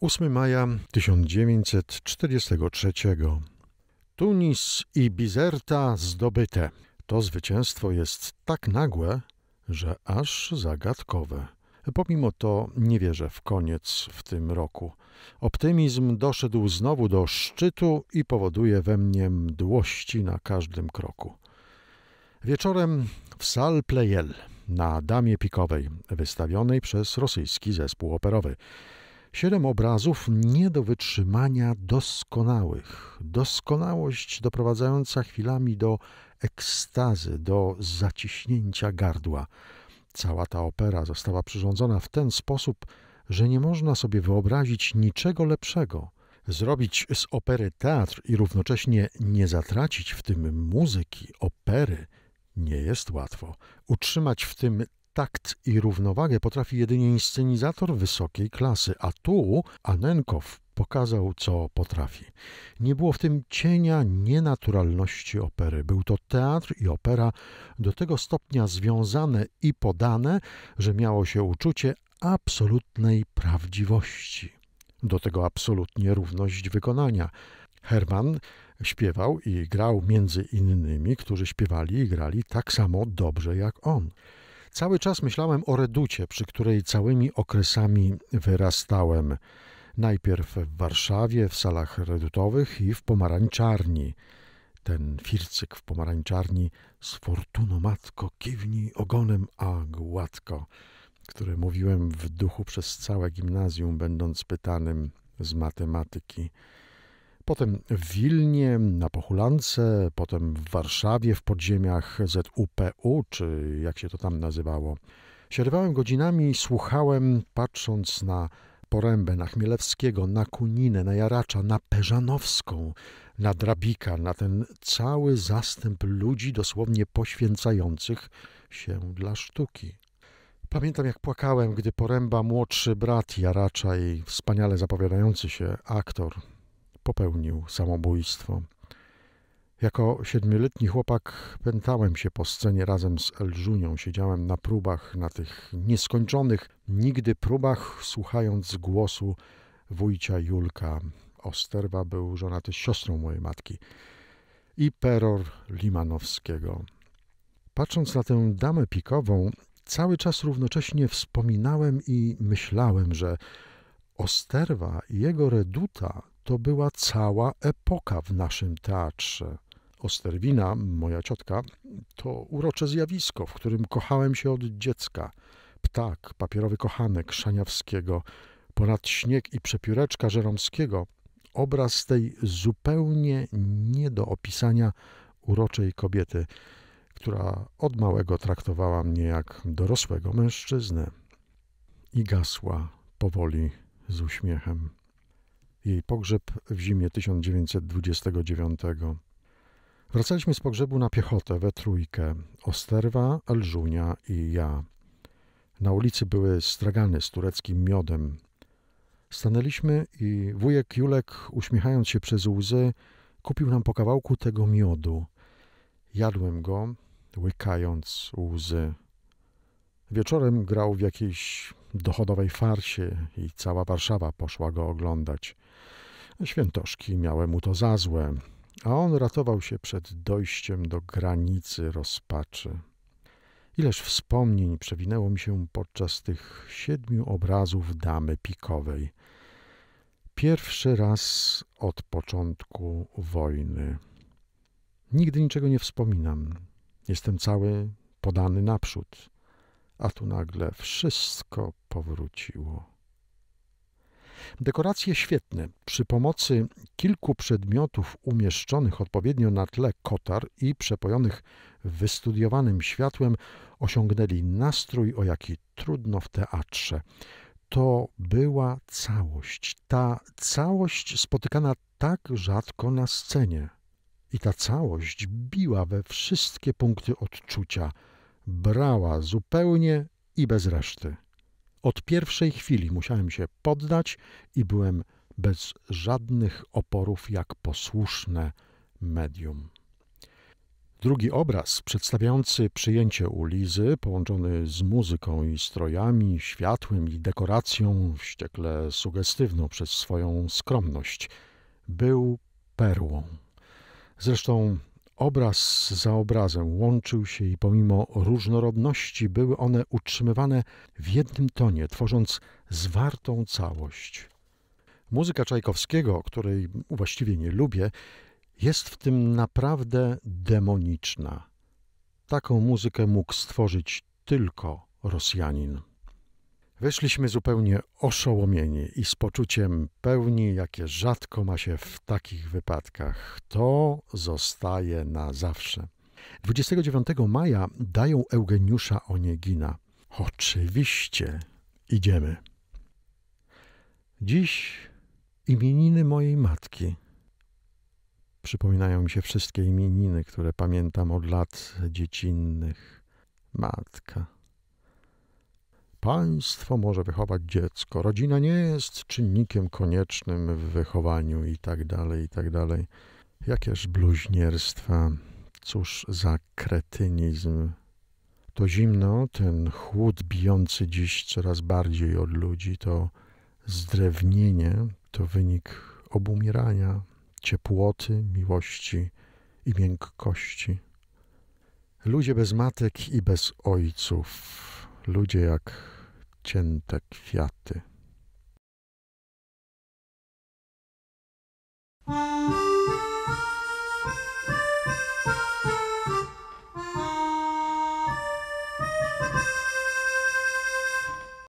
8 maja 1943. Tunis i Bizerta zdobyte. To zwycięstwo jest tak nagłe, że aż zagadkowe. Pomimo to nie wierzę w koniec w tym roku. Optymizm doszedł znowu do szczytu i powoduje we mnie mdłości na każdym kroku. Wieczorem w Sal playel na Damie Pikowej, wystawionej przez rosyjski zespół operowy. Siedem obrazów nie do wytrzymania doskonałych. Doskonałość doprowadzająca chwilami do ekstazy, do zaciśnięcia gardła. Cała ta opera została przyrządzona w ten sposób, że nie można sobie wyobrazić niczego lepszego. Zrobić z opery teatr i równocześnie nie zatracić w tym muzyki, opery, nie jest łatwo. Utrzymać w tym takt i równowagę potrafi jedynie inscenizator wysokiej klasy, a tu Anenkow pokazał, co potrafi. Nie było w tym cienia nienaturalności opery. Był to teatr i opera do tego stopnia związane i podane, że miało się uczucie absolutnej prawdziwości. Do tego absolutnie równość wykonania. Herman śpiewał i grał między innymi, którzy śpiewali i grali tak samo dobrze jak on. Cały czas myślałem o reducie, przy której całymi okresami wyrastałem. Najpierw w Warszawie, w salach redutowych i w pomarańczarni. Ten fircyk w pomarańczarni z fortuną matko kiwnij ogonem, a gładko, który mówiłem w duchu przez całe gimnazjum, będąc pytanym z matematyki. Potem w Wilnie, na Pochulance, potem w Warszawie, w podziemiach ZUPU, czy jak się to tam nazywało. Sierwałem godzinami, słuchałem, patrząc na Porębę, na Chmielewskiego, na Kuninę, na Jaracza, na Peżanowską, na Drabika, na ten cały zastęp ludzi dosłownie poświęcających się dla sztuki. Pamiętam, jak płakałem, gdy Poręba, młodszy brat Jaracza i wspaniale zapowiadający się aktor, popełnił samobójstwo. Jako siedmioletni chłopak pętałem się po scenie razem z Elżunią. Siedziałem na próbach, na tych nieskończonych nigdy próbach, słuchając głosu wujcia Julka. Osterwa był żonaty z siostrą mojej matki i Peror Limanowskiego. Patrząc na tę damę pikową, cały czas równocześnie wspominałem i myślałem, że Osterwa i jego reduta to była cała epoka w naszym teatrze. Osterwina, moja ciotka, to urocze zjawisko, w którym kochałem się od dziecka. Ptak, papierowy kochanek Szaniawskiego, ponad śnieg i przepióreczka Żeromskiego. Obraz tej zupełnie nie do opisania uroczej kobiety, która od małego traktowała mnie jak dorosłego mężczyznę. I gasła powoli z uśmiechem jej pogrzeb w zimie 1929. Wracaliśmy z pogrzebu na piechotę we trójkę Osterwa, Elżunia i ja. Na ulicy były stragany z tureckim miodem. Stanęliśmy i wujek Julek, uśmiechając się przez łzy, kupił nam po kawałku tego miodu. Jadłem go, łykając łzy. Wieczorem grał w jakiejś dochodowej farsie i cała Warszawa poszła go oglądać. Świętoszki miały mu to za złe, a on ratował się przed dojściem do granicy rozpaczy. Ileż wspomnień przewinęło mi się podczas tych siedmiu obrazów damy pikowej. Pierwszy raz od początku wojny. Nigdy niczego nie wspominam. Jestem cały podany naprzód a tu nagle wszystko powróciło. Dekoracje świetne. Przy pomocy kilku przedmiotów umieszczonych odpowiednio na tle kotar i przepojonych wystudiowanym światłem osiągnęli nastrój, o jaki trudno w teatrze. To była całość. Ta całość spotykana tak rzadko na scenie. I ta całość biła we wszystkie punkty odczucia – brała zupełnie i bez reszty. Od pierwszej chwili musiałem się poddać i byłem bez żadnych oporów jak posłuszne medium. Drugi obraz, przedstawiający przyjęcie Ulizy, połączony z muzyką i strojami, światłem i dekoracją, wściekle sugestywną przez swoją skromność, był perłą. Zresztą obraz za obrazem łączył się i pomimo różnorodności były one utrzymywane w jednym tonie, tworząc zwartą całość. Muzyka Czajkowskiego, której właściwie nie lubię, jest w tym naprawdę demoniczna. Taką muzykę mógł stworzyć tylko Rosjanin. Weszliśmy zupełnie oszołomieni i z poczuciem pełni, jakie rzadko ma się w takich wypadkach. To zostaje na zawsze. 29 maja dają Eugeniusza Oniegina. Oczywiście idziemy. Dziś imieniny mojej matki. Przypominają mi się wszystkie imieniny, które pamiętam od lat dziecinnych. Matka. Państwo może wychować dziecko. Rodzina nie jest czynnikiem koniecznym w wychowaniu i tak dalej, i tak dalej. Jakież bluźnierstwa. Cóż za kretynizm. To zimno, ten chłód bijący dziś coraz bardziej od ludzi, to zdrewnienie, to wynik obumierania, ciepłoty, miłości i miękkości. Ludzie bez matek i bez ojców, ludzie jak odcięte kwiaty.